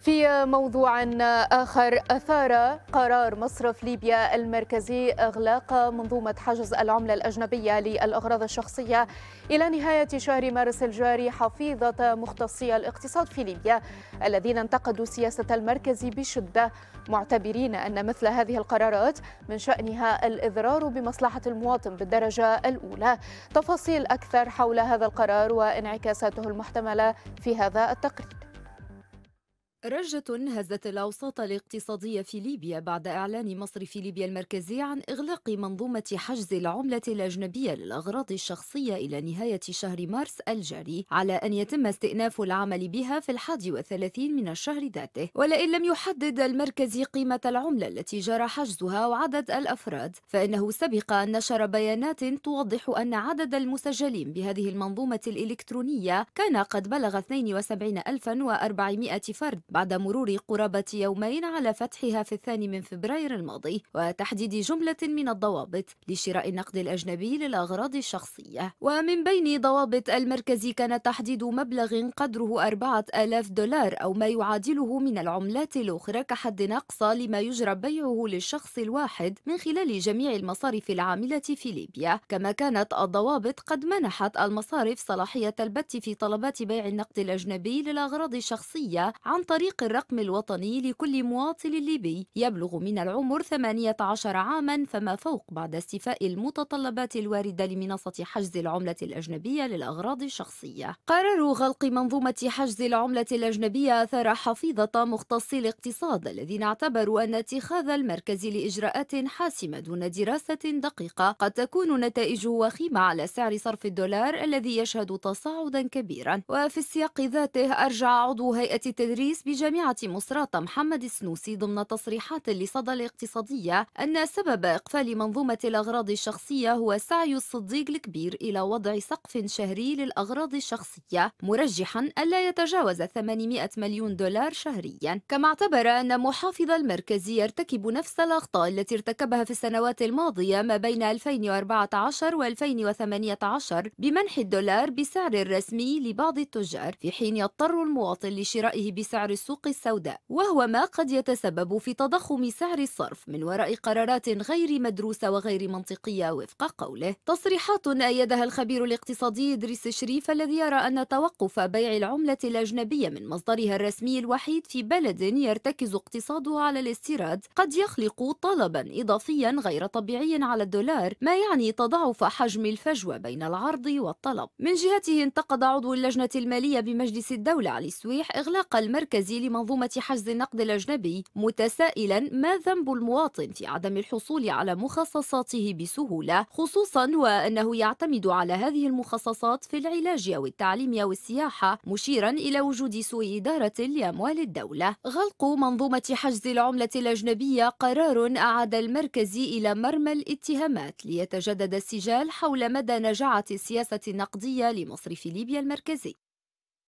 في موضوع آخر أثار قرار مصرف ليبيا المركزي إغلاق منظومة حجز العملة الأجنبية للأغراض الشخصية إلى نهاية شهر مارس الجاري حفيظة مختصي الاقتصاد في ليبيا الذين انتقدوا سياسة المركز بشدة معتبرين أن مثل هذه القرارات من شأنها الإضرار بمصلحة المواطن بالدرجة الأولى تفاصيل أكثر حول هذا القرار وانعكاساته المحتملة في هذا التقرير رجة هزت الأوساط الاقتصادية في ليبيا بعد إعلان مصرف ليبيا المركزي عن إغلاق منظومة حجز العملة الأجنبية للأغراض الشخصية إلى نهاية شهر مارس الجاري على أن يتم استئناف العمل بها في الحادي والثلاثين من الشهر ذاته ولئن لم يحدد المركز قيمة العملة التي جرى حجزها وعدد الأفراد فإنه سبق أن نشر بيانات توضح أن عدد المسجلين بهذه المنظومة الإلكترونية كان قد بلغ 72400 فرد بعد مرور قرابة يومين على فتحها في الثاني من فبراير الماضي وتحديد جملة من الضوابط لشراء النقد الأجنبي للأغراض الشخصية ومن بين ضوابط المركز كان تحديد مبلغ قدره 4000 دولار أو ما يعادله من العملات الأخرى كحد نقص لما يجرى بيعه للشخص الواحد من خلال جميع المصارف العاملة في ليبيا كما كانت الضوابط قد منحت المصارف صلاحية البت في طلبات بيع النقد الأجنبي للأغراض الشخصية عن طريق طريق الرقم الوطني لكل مواطن ليبي يبلغ من العمر 18 عاما فما فوق بعد استيفاء المتطلبات الواردة لمنصة حجز العملة الأجنبية للأغراض الشخصية قرار غلق منظومة حجز العملة الأجنبية أثار حفيظة مختصي الاقتصاد الذين اعتبروا أن اتخاذ المركز لإجراءات حاسمة دون دراسة دقيقة قد تكون نتائجه وخيمة على سعر صرف الدولار الذي يشهد تصاعدا كبيرا وفي السياق ذاته أرجع عضو هيئة التدريس بجامعة مصراتة محمد السنوسي ضمن تصريحات لصدى الاقتصادية أن سبب إقفال منظومة الأغراض الشخصية هو سعي الصديق الكبير إلى وضع سقف شهري للأغراض الشخصية مرجحا ألا يتجاوز 800 مليون دولار شهريا كما اعتبر أن محافظ المركز يرتكب نفس الأخطاء التي ارتكبها في السنوات الماضية ما بين 2014 و 2018 بمنح الدولار بسعر رسمي لبعض التجار في حين يضطر المواطن لشرائه بسعر السوق السوداء وهو ما قد يتسبب في تضخم سعر الصرف من وراء قرارات غير مدروسة وغير منطقية وفق قوله تصريحات أيدها الخبير الاقتصادي إدريس شريف الذي يرى أن توقف بيع العملة الأجنبية من مصدرها الرسمي الوحيد في بلد يرتكز اقتصاده على الاستيراد قد يخلق طلبا إضافيا غير طبيعي على الدولار ما يعني تضاعف حجم الفجوة بين العرض والطلب من جهته انتقد عضو اللجنة المالية بمجلس الدولة علي السويح إغلاق المركز التنفيذي لمنظومة حجز النقد الأجنبي متسائلا ما ذنب المواطن في عدم الحصول على مخصصاته بسهولة خصوصا وأنه يعتمد على هذه المخصصات في العلاج أو التعليم أو السياحة مشيرا إلى وجود سوء إدارة لأموال الدولة غلق منظومة حجز العملة الأجنبية قرار أعاد المركز إلى مرمى الاتهامات ليتجدد السجال حول مدى نجاعة السياسة النقدية لمصرف ليبيا المركزي